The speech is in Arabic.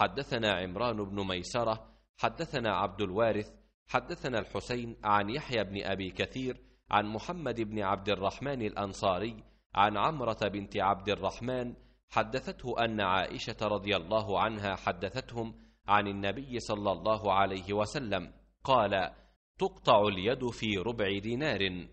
حدثنا عمران بن ميسرة حدثنا عبد الوارث حدثنا الحسين عن يحيى بن أبي كثير عن محمد بن عبد الرحمن الأنصاري عن عمرة بنت عبد الرحمن حدثته أن عائشة رضي الله عنها حدثتهم عن النبي صلى الله عليه وسلم قال تقطع اليد في ربع دينار